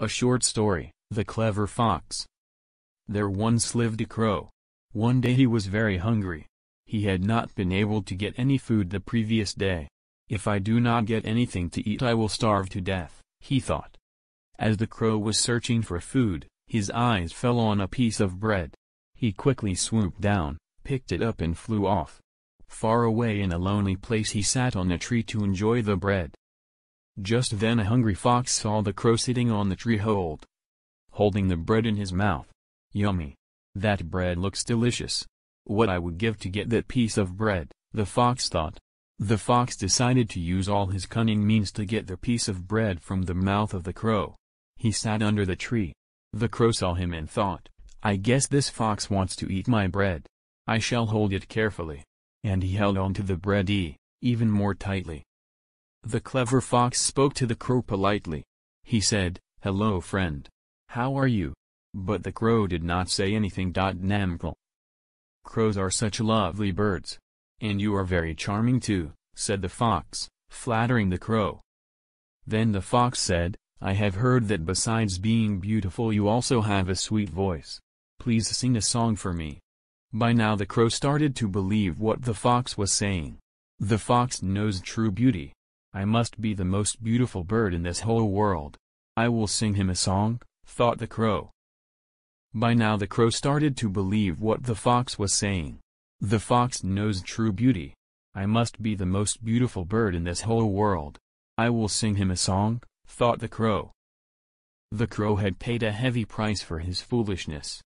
A short story, The Clever Fox. There once lived a crow. One day he was very hungry. He had not been able to get any food the previous day. If I do not get anything to eat I will starve to death, he thought. As the crow was searching for food, his eyes fell on a piece of bread. He quickly swooped down, picked it up and flew off. Far away in a lonely place he sat on a tree to enjoy the bread. Just then a hungry fox saw the crow sitting on the tree hold, holding the bread in his mouth. Yummy! That bread looks delicious. What I would give to get that piece of bread, the fox thought. The fox decided to use all his cunning means to get the piece of bread from the mouth of the crow. He sat under the tree. The crow saw him and thought, I guess this fox wants to eat my bread. I shall hold it carefully. And he held on to the bread even more tightly. The clever fox spoke to the crow politely. He said, Hello friend. How are you? But the crow did not say anything. Namkal. Crows are such lovely birds. And you are very charming too, said the fox, flattering the crow. Then the fox said, I have heard that besides being beautiful you also have a sweet voice. Please sing a song for me. By now the crow started to believe what the fox was saying. The fox knows true beauty, I must be the most beautiful bird in this whole world. I will sing him a song, thought the crow. By now the crow started to believe what the fox was saying. The fox knows true beauty. I must be the most beautiful bird in this whole world. I will sing him a song, thought the crow. The crow had paid a heavy price for his foolishness.